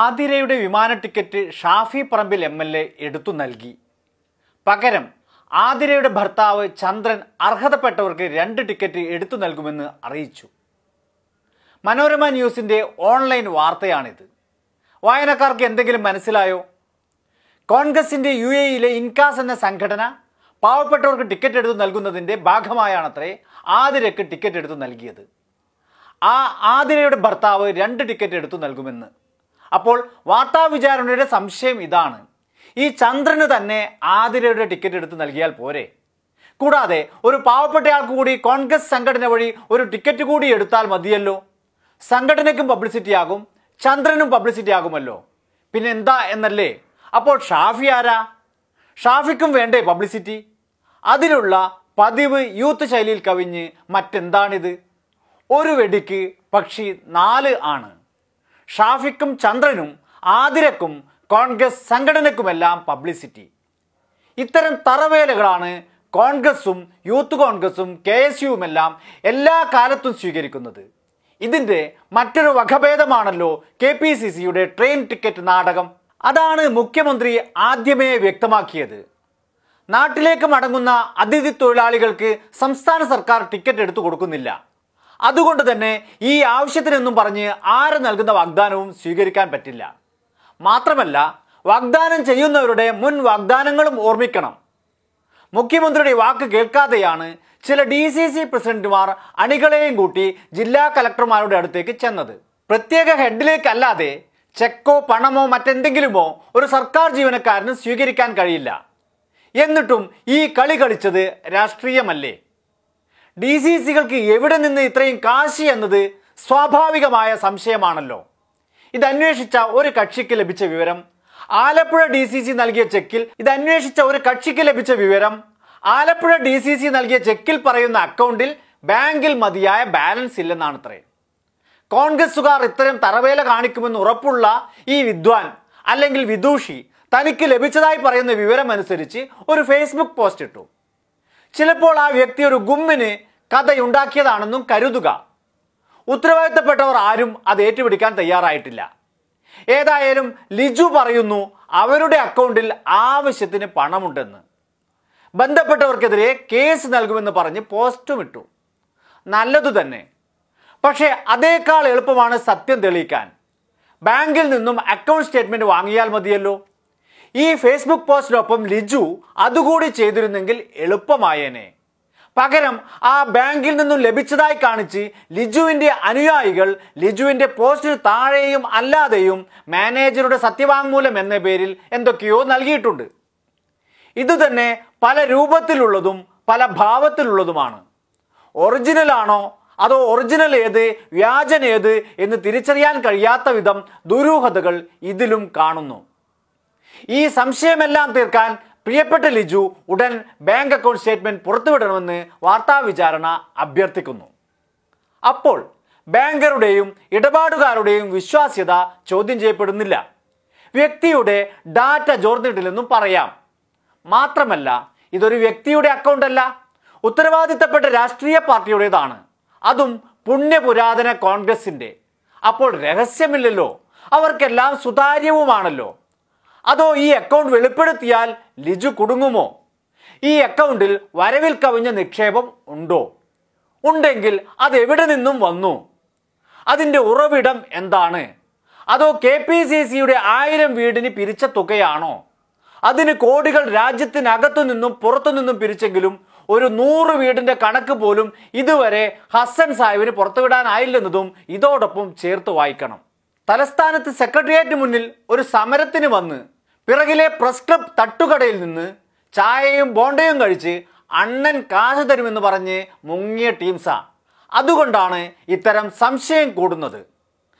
ആതിരയുടെ വിമാന ticket Shafi Parambil M L A എടുത്തു നൽകി പകരം ആതിരയുടെ ഭർത്താവ് ചന്ദ്രൻ അർഹതപ്പെട്ടവർക്ക് രണ്ട് ടിക്കറ്റ് എടുത്തു നൽകുമെന്ന് അറിയിച്ചു മനോരമ ന്യൂസിൻ്റെ ഓൺലൈൻ വാർത്തയാണിത് വായനക്കാർക്ക് എന്തെങ്കിലും മനസ്സിലായോ കോൺഗ്രസിൻ്റെ യു യിലെ ഇൻകാസ് എന്ന സംഘടന പാവപ്പെട്ടവർക്ക് ടിക്കറ്റ് എടുത്തു നൽകുന്നതിൻ്റെ ഭാഗമായാണത്രേ ആതിരയ്ക്ക് ടിക്കറ്റ് എടുത്തു നൽകിയത് ആ ആതിരയുടെ ഭർത്താവ് രണ്ട് ടിക്കറ്റ് എടുത്തു നൽകുമെന്ന് അപ്പോൾ വാർത്താ വിചാരണയുടെ സംശയം ഇതാണ് ഈ ചന്ദ്രന് തന്നെ ആതിരയുടെ ടിക്കറ്റ് എടുത്ത് നൽകിയാൽ പോരെ കൂടാതെ ഒരു പാവപ്പെട്ടയാൾക്ക് കൂടി കോൺഗ്രസ് സംഘടന വഴി ഒരു ടിക്കറ്റ് കൂടി എടുത്താൽ മതിയല്ലോ സംഘടനയ്ക്കും ആകും ചന്ദ്രനും ആകുമല്ലോ പിന്നെ എന്താ എന്നല്ലേ അപ്പോൾ ഷാഫി ആരാ ഷാഫിക്കും വേണ്ടേ പബ്ലിസിറ്റി അതിലുള്ള പതിവ് യൂത്ത് ശൈലിയിൽ കവിഞ്ഞ് മറ്റെന്താണിത് ഒരു വെടിക്ക് പക്ഷി നാല് ആണ് ഷാഫിക്കും ചന്ദ്രനും ആതിരക്കും കോൺഗ്രസ് സംഘടനയ്ക്കുമെല്ലാം പബ്ലിസിറ്റി ഇത്തരം തറവേലകളാണ് കോൺഗ്രസും യൂത്ത് കോൺഗ്രസും കെ എസ് യുവുമെല്ലാം എല്ലാ കാലത്തും സ്വീകരിക്കുന്നത് ഇതിൻ്റെ മറ്റൊരു വകഭേദമാണല്ലോ കെ പി സി സിയുടെ ട്രെയിൻ ടിക്കറ്റ് നാടകം അതാണ് മുഖ്യമന്ത്രി ആദ്യമേ വ്യക്തമാക്കിയത് നാട്ടിലേക്ക് മടങ്ങുന്ന അതിഥി തൊഴിലാളികൾക്ക് സംസ്ഥാന സർക്കാർ ടിക്കറ്റ് എടുത്തു കൊടുക്കുന്നില്ല അതുകൊണ്ട് തന്നെ ഈ ആവശ്യത്തിനൊന്നും പറഞ്ഞ് ആര് നൽകുന്ന വാഗ്ദാനവും സ്വീകരിക്കാൻ പറ്റില്ല മാത്രമല്ല വാഗ്ദാനം ചെയ്യുന്നവരുടെ മുൻ വാഗ്ദാനങ്ങളും ഓർമ്മിക്കണം മുഖ്യമന്ത്രിയുടെ വാക്ക് കേൾക്കാതെയാണ് ചില ഡി സി സി പ്രസിഡന്റുമാർ അണികളെയും കൂട്ടി ജില്ലാ കലക്ടർമാരുടെ അടുത്തേക്ക് ചെന്നത് പ്രത്യേക ഹെഡിലേക്കല്ലാതെ ചെക്കോ പണമോ മറ്റെന്തെങ്കിലുമോ ഒരു സർക്കാർ ജീവനക്കാരന് സ്വീകരിക്കാൻ കഴിയില്ല എന്നിട്ടും ഈ കളി കളിച്ചത് രാഷ്ട്രീയമല്ലേ ഡി സി സികൾക്ക് എവിടെ നിന്ന് ഇത്രയും കാശി എന്നത് സ്വാഭാവികമായ സംശയമാണല്ലോ ഇത് അന്വേഷിച്ച ഒരു കക്ഷിക്ക് ലഭിച്ച വിവരം ആലപ്പുഴ ഡി സി സി നൽകിയ ചെക്കിൽ ഇത് അന്വേഷിച്ച ഒരു കക്ഷിക്ക് ലഭിച്ച വിവരം ആലപ്പുഴ ഡി സി സി നൽകിയ ചെക്കിൽ പറയുന്ന അക്കൗണ്ടിൽ ബാങ്കിൽ മതിയായ ബാലൻസ് ഇല്ലെന്നാണ് ഇത്രേ കോൺഗ്രസുകാർ ഇത്തരം തറവേല കാണിക്കുമെന്ന് ഉറപ്പുള്ള ഈ വിദ്വാൻ അല്ലെങ്കിൽ വിദൂഷി തനിക്ക് ലഭിച്ചതായി പറയുന്ന വിവരമനുസരിച്ച് ഒരു ഫേസ്ബുക്ക് പോസ്റ്റ് ഇട്ടു ചിലപ്പോൾ ആ വ്യക്തി ഒരു ഗുമ്മിന് കഥയുണ്ടാക്കിയതാണെന്നും കരുതുക ഉത്തരവാദിത്തപ്പെട്ടവർ ആരും അത് ഏറ്റുപിടിക്കാൻ തയ്യാറായിട്ടില്ല ഏതായാലും ലിജു പറയുന്നു അവരുടെ അക്കൗണ്ടിൽ ആവശ്യത്തിന് പണമുണ്ടെന്ന് ബന്ധപ്പെട്ടവർക്കെതിരെ കേസ് നൽകുമെന്ന് പറഞ്ഞ് പോസ്റ്റും ഇട്ടു നല്ലതു തന്നെ പക്ഷേ അതേക്കാൾ എളുപ്പമാണ് സത്യം തെളിയിക്കാൻ ബാങ്കിൽ നിന്നും അക്കൗണ്ട് സ്റ്റേറ്റ്മെന്റ് വാങ്ങിയാൽ മതിയല്ലോ ഈ ഫേസ്ബുക്ക് പോസ്റ്റിനൊപ്പം ലിജു അതുകൂടി ചെയ്തിരുന്നെങ്കിൽ എളുപ്പമായേനെ പകരം ആ ബാങ്കിൽ നിന്നും ലഭിച്ചതായി കാണിച്ച് ലിജുവിൻ്റെ അനുയായികൾ ലിജുവിൻ്റെ പോസ്റ്റിന് താഴെയും അല്ലാതെയും മാനേജറുടെ സത്യവാങ്മൂലം എന്ന പേരിൽ എന്തൊക്കെയോ നൽകിയിട്ടുണ്ട് ഇതുതന്നെ പല രൂപത്തിലുള്ളതും പല ഭാവത്തിലുള്ളതുമാണ് ഒറിജിനലാണോ അതോ ഒറിജിനൽ ഏത് വ്യാജൻ ഏത് എന്ന് തിരിച്ചറിയാൻ കഴിയാത്ത വിധം ദുരൂഹതകൾ ഇതിലും കാണുന്നു ഈ സംശയമെല്ലാം തീർക്കാൻ പ്രിയപ്പെട്ട ലിജു ഉടൻ ബാങ്ക് അക്കൗണ്ട് സ്റ്റേറ്റ്മെൻറ്റ് പുറത്തുവിടണമെന്ന് വാർത്താ വിചാരണ അഭ്യർത്ഥിക്കുന്നു അപ്പോൾ ബാങ്കറുടെയും ഇടപാടുകാരുടെയും വിശ്വാസ്യത ചോദ്യം ചെയ്യപ്പെടുന്നില്ല വ്യക്തിയുടെ ഡാറ്റ ചോർന്നിട്ടില്ലെന്നും പറയാം മാത്രമല്ല ഇതൊരു വ്യക്തിയുടെ അക്കൗണ്ടല്ല ഉത്തരവാദിത്തപ്പെട്ട രാഷ്ട്രീയ പാർട്ടിയുടേതാണ് അതും പുണ്യപുരാതന കോൺഗ്രസിൻ്റെ അപ്പോൾ രഹസ്യമില്ലല്ലോ അവർക്കെല്ലാം സുതാര്യവുമാണല്ലോ അതോ ഈ അക്കൗണ്ട് വെളിപ്പെടുത്തിയാൽ ലിജു കുടുങ്ങുമോ ഈ അക്കൗണ്ടിൽ വരവിൽ കവിഞ്ഞ നിക്ഷേപം ഉണ്ടോ ഉണ്ടെങ്കിൽ അത് എവിടെ നിന്നും വന്നു അതിൻ്റെ ഉറവിടം എന്താണ് അതോ കെ പി സി സിയുടെ ആയിരം വീടിന് പിരിച്ച തുകയാണോ അതിന് കോടികൾ രാജ്യത്തിനകത്തു നിന്നും പുറത്തു നിന്നും പിരിച്ചെങ്കിലും ഒരു നൂറ് വീടിൻ്റെ കണക്ക് പോലും ഇതുവരെ ഹസൻ സാഹിബിന് പുറത്തുവിടാനായില്ലെന്നതും ഇതോടൊപ്പം ചേർത്ത് വായിക്കണം തലസ്ഥാനത്ത് സെക്രട്ടേറിയറ്റിന് മുന്നിൽ ഒരു സമരത്തിന് വന്ന് പിറകിലെ പ്രസ് ക്ലബ് തട്ടുകടയിൽ നിന്ന് ചായയും ബോണ്ടയും കഴിച്ച് അണ്ണൻ കാശ് തരുമെന്ന് പറഞ്ഞ് മുങ്ങിയ ടീംസാ അതുകൊണ്ടാണ് ഇത്തരം സംശയം കൂടുന്നത്